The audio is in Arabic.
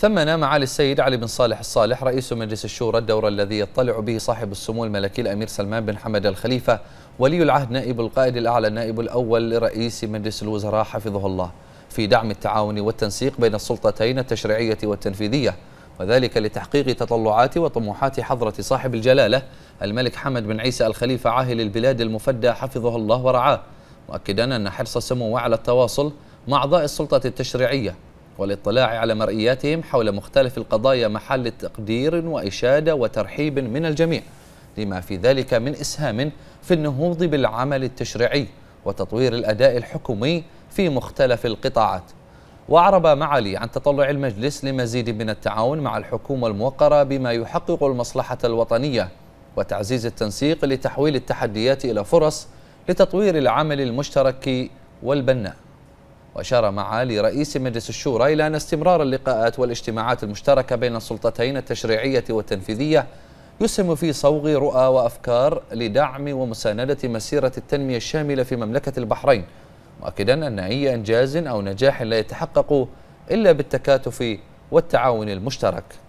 ثمن معالي السيد علي بن صالح الصالح رئيس مجلس الشورى الدور الذي يطلع به صاحب السمو الملكي الأمير سلمان بن حمد الخليفة ولي العهد نائب القائد الأعلى النائب الأول لرئيس مجلس الوزراء حفظه الله في دعم التعاون والتنسيق بين السلطتين التشريعية والتنفيذية وذلك لتحقيق تطلعات وطموحات حضرة صاحب الجلالة الملك حمد بن عيسى الخليفة عاهل البلاد المفدى حفظه الله ورعاه مؤكدا أن حرص سموه على التواصل مع أعضاء السلطة التشريعية والاطلاع على مرئياتهم حول مختلف القضايا محل تقدير وإشادة وترحيب من الجميع لما في ذلك من إسهام في النهوض بالعمل التشريعي وتطوير الأداء الحكومي في مختلف القطاعات وأعرب معالي عن تطلع المجلس لمزيد من التعاون مع الحكومة الموقرة بما يحقق المصلحة الوطنية وتعزيز التنسيق لتحويل التحديات إلى فرص لتطوير العمل المشترك والبناء وأشار معالي رئيس مجلس الشورى إلى أن استمرار اللقاءات والاجتماعات المشتركة بين السلطتين التشريعية والتنفيذية يسهم في صوغ رؤى وأفكار لدعم ومساندة مسيرة التنمية الشاملة في مملكة البحرين مؤكدا أن أي إنجاز أو نجاح لا يتحقق إلا بالتكاتف والتعاون المشترك